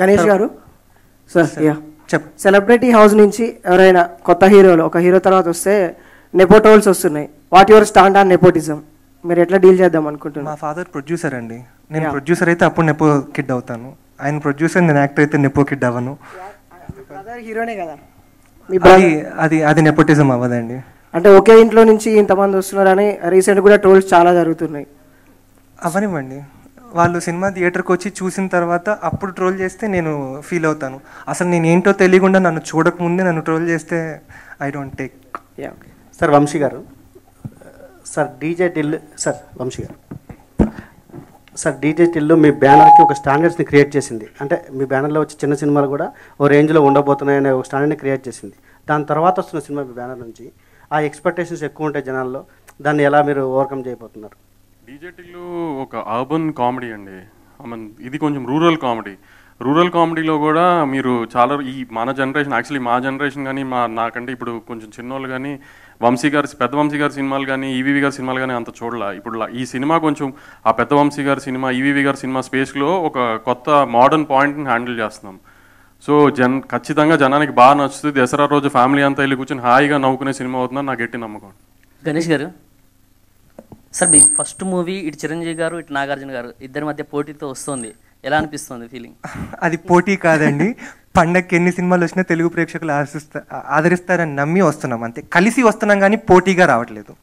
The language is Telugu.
గణేష్ గారు చెప్ సెలబ్రిటీ హౌస్ నుంచి ఎవరైనా కొత్త హీరోలు ఒక హీరో తర్వాత వస్తే నెపోటోల్స్ వస్తున్నాయి what your stand on nepotism మీరు ఎట్లా డీల్ చేద్దాం అనుకుంటున్నారు మా ఫాదర్ ప్రొడ్యూసర్ అండి నేను ప్రొడ్యూసర్ అయితే అప్పుడు నెపో కిడ్ అవుతాను ఆయన ప్రొడ్యూసర్ నేను యాక్టర్ అయితే నెపో కిడ్ అవ్వను హీరోనే కదా అది అది అది నెపోటిజం అవ్వదండి అంటే ఒకే ఇంట్లో నుంచి ఇంతమంది వస్తున్నారని రీసెంట్ కూడా టోల్స్ చాలా జరుగుతున్నాయి అవనివ్వండి వాళ్ళు సినిమా థియేటర్కి వచ్చి చూసిన తర్వాత అప్పుడు ట్రోల్ చేస్తే నేను ఫీల్ అవుతాను అసలు నేను ఏంటో తెలియకుండా నన్ను చూడకముందే నన్ను ట్రోల్ చేస్తే I don't take sir Vamsi garu sir DJ Tillu sir Vamsi garu sir DJ Tillu మీ బ్యానర్కి ఒక స్టాండర్డ్స్ని క్రియేట్ చేసింది అంటే మీ బ్యానర్లో వచ్చి చిన్న సినిమాలు కూడా ఓ రేంజ్లో ఉండబోతున్నాయనే ఒక స్టాండర్డ్ని క్రియేట్ చేసింది దాని తర్వాత వస్తున్న సినిమా మీ బ్యానర్ నుంచి ఆ ఎక్స్పెక్టేషన్స్ ఎక్కువ ఉంటాయి జనాల్లో దాన్ని ఎలా మీరు ఓవర్కమ్ చేయబోతున్నారు డీజేటీలో ఒక అర్బన్ కామెడీ అండి అమన్ ఇది కొంచెం రూరల్ కామెడీ రూరల్ కామెడీలో కూడా మీరు చాలా ఈ మన జనరేషన్ యాక్చువల్లీ మా జనరేషన్ కానీ మా నాకంటే ఇప్పుడు కొంచెం చిన్నోళ్ళు కానీ వంశీ గారి పెద్ద వంశీ గారి సినిమాలు కానీ ఈవీవి గారి సినిమాలు కానీ అంత చూడాల ఇప్పుడు ఈ సినిమా కొంచెం ఆ పెద్ద వంశీ గారి సినిమా ఈవీవి గారి సినిమా స్పేస్లో ఒక కొత్త మోడర్న్ పాయింట్ని హ్యాండిల్ చేస్తున్నాం సో జన్ ఖచ్చితంగా జనానికి బాగా నచ్చుతుంది దసరా రోజు ఫ్యామిలీ అంతా వెళ్ళి కూర్చొని హాయిగా నవ్వుకునే సినిమా అవుతుందని నాకు ఎట్టి నమ్మకం గణేష్ గారు సార్ మీ ఫస్ట్ మూవీ ఇటు చిరంజీవి గారు ఇటు నాగార్జున గారు ఇద్దరి మధ్య పోటీతో వస్తుంది ఎలా అనిపిస్తుంది ఫీలింగ్ అది పోటీ కాదండి పండగకి ఎన్ని సినిమాలు వచ్చినా తెలుగు ప్రేక్షకులు ఆశిస్తా ఆదరిస్తారని నమ్మి వస్తున్నాం అంతే కలిసి వస్తున్నాం కానీ పోటీగా రావట్లేదు